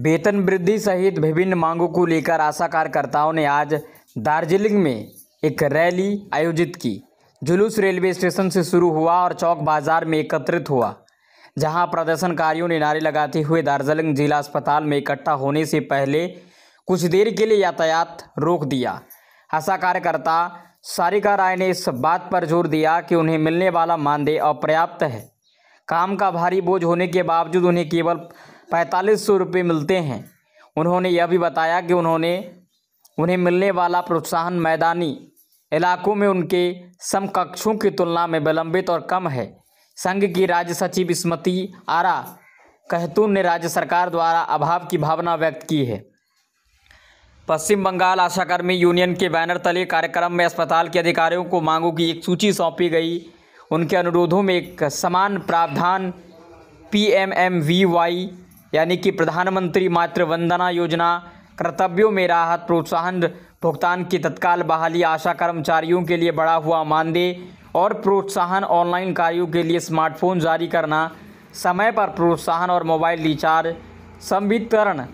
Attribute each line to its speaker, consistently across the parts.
Speaker 1: वेतन वृद्धि सहित विभिन्न मांगों को लेकर आशा कार्यकर्ताओं ने आज दार्जिलिंग में एक रैली आयोजित की जुलूस रेलवे स्टेशन से शुरू हुआ और चौक बाजार में एकत्रित हुआ जहां प्रदर्शनकारियों ने नारे लगाते हुए दार्जिलिंग जिला अस्पताल में इकट्ठा होने से पहले कुछ देर के लिए यातायात रोक दिया आशा कार्यकर्ता सारिका राय ने इस बात पर जोर दिया कि उन्हें मिलने वाला मानदेय अपर्याप्त है काम का भारी बोझ होने के बावजूद उन्हें केवल पैंतालीस सौ रुपये मिलते हैं उन्होंने यह भी बताया कि उन्होंने उन्हें मिलने वाला प्रोत्साहन मैदानी इलाकों में उनके समकक्षों की तुलना में विलंबित और कम है संघ की राज्य सचिव स्मृति आरा कहतून ने राज्य सरकार द्वारा अभाव की भावना व्यक्त की है पश्चिम बंगाल आशाकर्मी यूनियन के बैनर तले कार्यक्रम में अस्पताल के अधिकारियों को मांगों की एक सूची सौंपी गई उनके अनुरोधों में एक समान प्रावधान P M M V Y यानी कि प्रधानमंत्री मातृ वंदना योजना कर्तव्यों में राहत प्रोत्साहन भुगतान की तत्काल बहाली आशा कर्मचारियों के लिए बढ़ा हुआ मानदेय और प्रोत्साहन ऑनलाइन कार्यों के लिए स्मार्टफोन जारी करना समय पर प्रोत्साहन और मोबाइल रिचार्ज संवितरण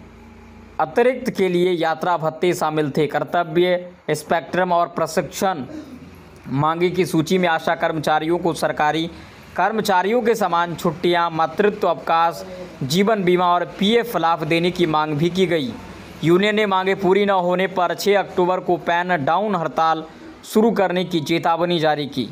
Speaker 1: अतिरिक्त के लिए यात्रा भत्ते शामिल थे कर्तव्य स्पेक्ट्रम और प्रशिक्षण मांगे की सूची में आशा कर्मचारियों को सरकारी कर्मचारियों के समान छुट्टियां, मातृत्व अवकाश जीवन बीमा और पीएफ लाभ देने की मांग भी की गई यूनियन ने मांगे पूरी न होने पर 6 अक्टूबर को पैन डाउन हड़ताल शुरू करने की चेतावनी जारी की